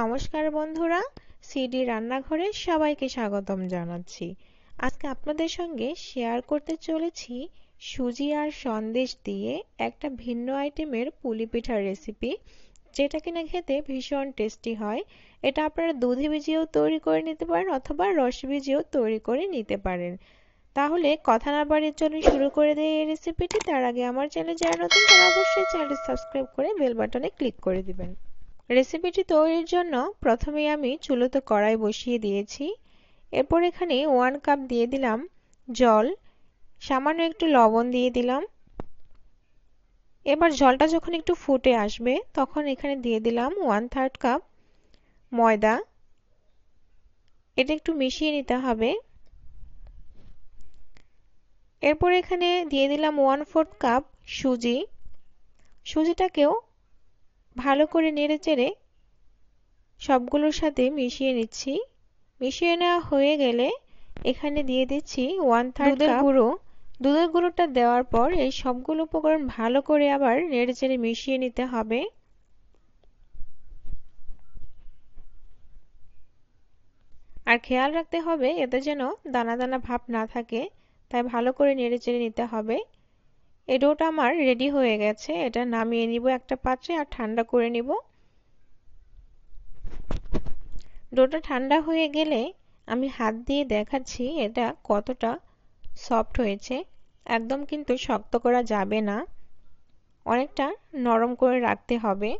নমস্কার বন্ধুরা সিডি রান্নাঘরে সবাইকে স্বাগতম জানাচ্ছি আজকে আপনাদের সঙ্গে শেয়ার করতে চলেছি সুজি আর সন্দেশ দিয়ে একটা ভিন্ন আইটেমের পুলি পিঠার রেসিপি যেটা কিনা খেতে ভীষণ টেস্টি হয় এটা আপনারা দুধে ভিজিয়েও তৈরি করে নিতে পারেন অথবা রস ভিজিয়েও তৈরি করে নিতে পারেন তাহলে কথা না বাড়ির জন্য শুরু করে দেয় এই রেসিপিটি তার আগে আমার চ্যানেল যারা নতুন তারা অবশ্যই চ্যানেলটি সাবস্ক্রাইব করে বেল বাটনে ক্লিক করে দিবেন রেসিপিটি তৈরির জন্য প্রথমে আমি চুলোতে কড়াই বসিয়ে দিয়েছি এরপর এখানে ওয়ান কাপ দিয়ে দিলাম জল সামান্য একটু লবণ দিয়ে দিলাম এবার জলটা যখন একটু ফুটে আসবে তখন এখানে দিয়ে দিলাম ওয়ান থার্ড কাপ ময়দা এটা একটু মিশিয়ে নিতে হবে এরপর এখানে দিয়ে দিলাম ওয়ান ফোর্থ কাপ সুজি সুজিটাকেও ভালো করে নেড়েচেড়ে সবগুলোর সাথে মিশিয়ে নিচ্ছি মিশিয়ে নেওয়া হয়ে গেলে এখানে দিয়ে দিচ্ছি ওয়ান থার্ড গুঁড়ো দুধের গুঁড়োটা দেওয়ার পর এই সবগুলো উপকরণ ভালো করে আবার নেড়েচেড়ে মিশিয়ে নিতে হবে আর খেয়াল রাখতে হবে এতে যেন দানা দানা ভাব না থাকে তাই ভালো করে নেড়েচেড়ে নিতে হবে এই ডোটা আমার রেডি হয়ে গেছে এটা নামিয়ে নিব একটা পাত্রে আর ঠান্ডা করে নিব ডোটা ঠান্ডা হয়ে গেলে আমি হাত দিয়ে দেখাচ্ছি এটা কতটা সফট হয়েছে একদম কিন্তু শক্ত করা যাবে না অনেকটা নরম করে রাখতে হবে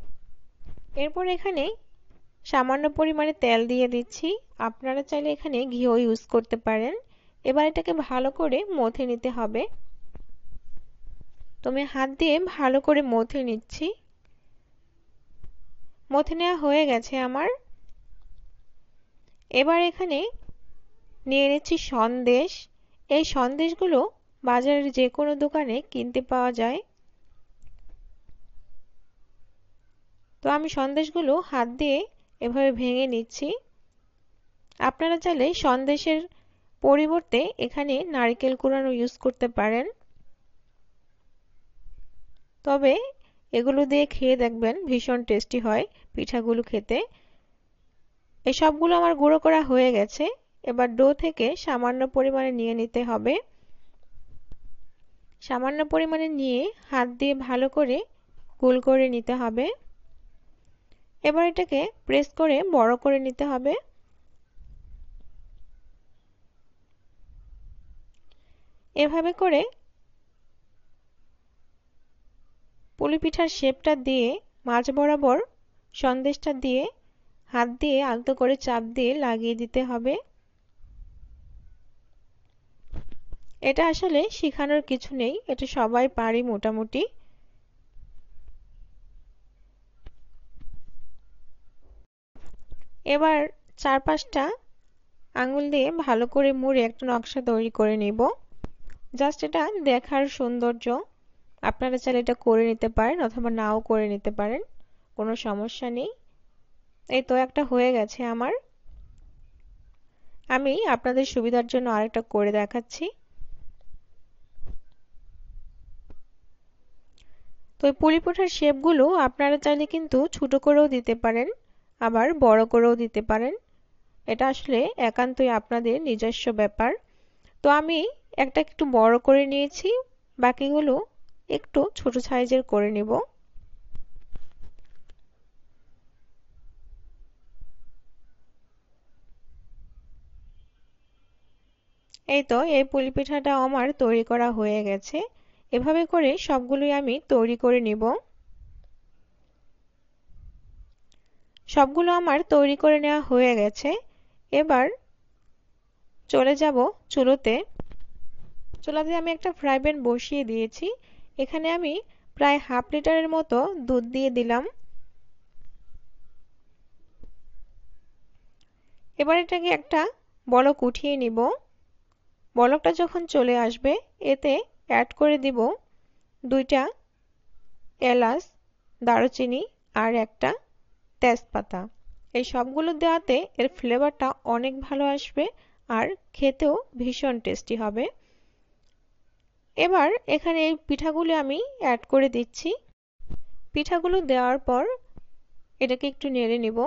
এরপর এখানে সামান্য পরিমাণে তেল দিয়ে দিচ্ছি আপনারা চাইলে এখানে ঘিও ইউজ করতে পারেন এবার এটাকে ভালো করে মথে নিতে হবে আমি হাত দিয়ে ভালো করে মথে নিচ্ছি মথে নেওয়া হয়ে গেছে আমার এবার এখানে নিয়ে নিচ্ছি সন্দেশ এই সন্দেশগুলো বাজারের যে কোনো দোকানে কিনতে পাওয়া যায় তো আমি সন্দেশগুলো হাত দিয়ে এভাবে ভেঙে নিচ্ছি আপনারা চাইলে সন্দেশের পরিবর্তে এখানে নারকেল কুড়ানো ইউজ করতে পারেন তবে এগুলো দিয়ে খেয়ে দেখবেন ভীষণ টেস্টি হয় পিঠাগুলো খেতে এই সবগুলো আমার গুঁড়ো করা হয়ে গেছে এবার ডো থেকে সামান্য পরিমাণে নিয়ে নিতে হবে সামান্য পরিমাণে নিয়ে হাত দিয়ে ভালো করে গোল করে নিতে হবে এবার এটাকে প্রেস করে বড় করে নিতে হবে এভাবে করে পুলি পিঠার শেপটা দিয়ে মাঝ বরাবর সন্দেশটা দিয়ে হাত দিয়ে আলতো করে চাপ দিয়ে লাগিয়ে দিতে হবে এটা আসলে শিখানোর কিছু নেই এটা সবাই পারি মোটামুটি এবার চারপাশটা আঙুল দিয়ে ভালো করে মুড়ে একটা নকশা তৈরি করে নেব জাস্ট এটা দেখার সৌন্দর্য আপনারা চাইলে এটা করে নিতে পারেন অথবা নাও করে নিতে পারেন কোনো সমস্যা নেই এই তো একটা হয়ে গেছে আমার আমি আপনাদের সুবিধার জন্য আরেকটা করে দেখাচ্ছি তো এই পুলি পিঠার শেপগুলো আপনারা চাইলে কিন্তু ছোট করেও দিতে পারেন আবার বড় করেও দিতে পারেন এটা আসলে একান্তই আপনাদের নিজস্ব ব্যাপার তো আমি একটা একটু বড় করে নিয়েছি বাকিগুলো একটু ছোট সাইজের করে নেব এই তো এই পুলি পিঠাটা আমার তৈরি করা হয়ে গেছে এভাবে করে সবগুলোই আমি তৈরি করে নেব সবগুলো আমার তৈরি করে নেওয়া হয়ে গেছে এবার চলে যাব চুলোতে চুলাতে আমি একটা ফ্রাইপ্যান বসিয়ে দিয়েছি এখানে আমি প্রায় হাফ লিটারের মতো দুধ দিয়ে দিলাম এবার এটাকে একটা বলক উঠিয়ে নিব বলকটা যখন চলে আসবে এতে অ্যাড করে দিব দুইটা এলাচ দারুচিনি আর একটা তেজপাতা এই সবগুলো দেওয়াতে এর ফ্লেভারটা অনেক ভালো আসবে আর খেতেও ভীষণ টেস্টি হবে এবার এখানে এই পিঠাগুলি আমি অ্যাড করে দিচ্ছি পিঠাগুলো দেওয়ার পর এটাকে একটু নেড়ে নেব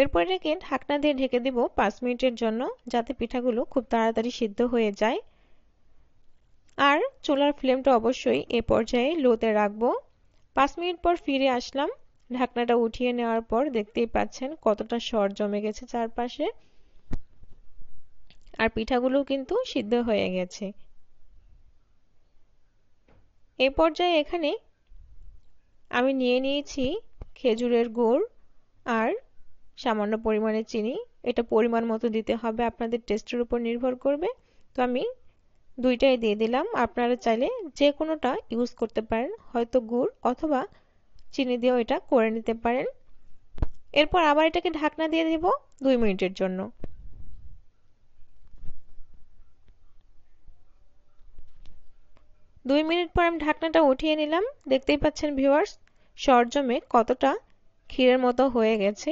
এরপর এটাকে ঢাকনা দিয়ে ঢেকে দেব পাঁচ মিনিটের জন্য যাতে পিঠাগুলো খুব তাড়াতাড়ি সিদ্ধ হয়ে যায় আর চুলার ফ্লেমটা অবশ্যই এ পর্যায়ে লোতে রাখবো পাঁচ মিনিট পর ফিরে আসলাম ঢাকনাটা উঠিয়ে নেওয়ার পর দেখতেই পাচ্ছেন কতটা স্বর জমে গেছে চারপাশে আর পিঠাগুলো কিন্তু সিদ্ধ হয়ে গেছে এ পর্যায়ে এখানে আমি নিয়ে নিয়েছি খেজুরের গুড় আর সামান্য পরিমাণে চিনি এটা পরিমাণ মতো দিতে হবে আপনাদের টেস্টের উপর নির্ভর করবে তো আমি দুইটাই দিয়ে দিলাম আপনারা চাইলে যে কোনোটা ইউজ করতে পারেন হয়তো গুড় অথবা চিনি দিয়েও এটা করে নিতে পারেন এরপর আবার এটাকে ঢাকনা দিয়ে দেব দুই মিনিটের জন্য দুই মিনিট পর আমি ঢাকনাটা উঠিয়ে নিলাম দেখতেই পাচ্ছেন ভিউয়ার্স সরজমে কতটা ক্ষীরের মতো হয়ে গেছে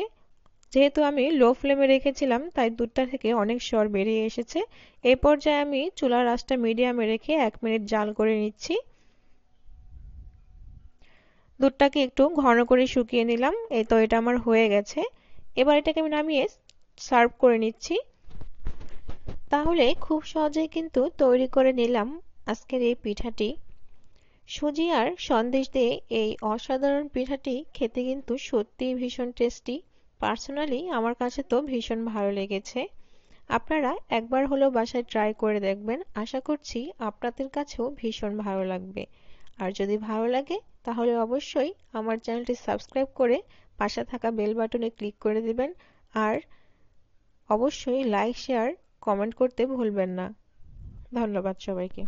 যেহেতু আমি লো ফ্লেমে রেখেছিলাম তাই দুধটা থেকে অনেক সর বেরিয়ে এসেছে এই পর্যায়ে আমি চুলার আঁচটা মিডিয়ামে রেখে এক মিনিট জাল করে নিচ্ছি দুধটাকে একটু ঘন করে শুকিয়ে নিলাম এই তো এটা আমার হয়ে গেছে এবার এটাকে আমি নামিয়ে সার্ভ করে নিচ্ছি তাহলে খুব সহজেই কিন্তু তৈরি করে নিলাম আজকের এই পিঠাটি সুজি আর সন্দেশ দিয়ে এই অসাধারণ পিঠাটি খেতে কিন্তু সত্যিই ভীষণ টেস্টি পার্সোনালি আমার কাছে তো ভীষণ ভালো লেগেছে আপনারা একবার হলেও বাসায় ট্রাই করে দেখবেন আশা করছি আপনাদের কাছেও ভীষণ ভালো লাগবে আর যদি ভালো লাগে তাহলে অবশ্যই আমার চ্যানেলটি সাবস্ক্রাইব করে পাশে থাকা বেল বাটনে ক্লিক করে দিবেন আর অবশ্যই লাইক শেয়ার কমেন্ট করতে ভুলবেন না ধন্যবাদ সবাইকে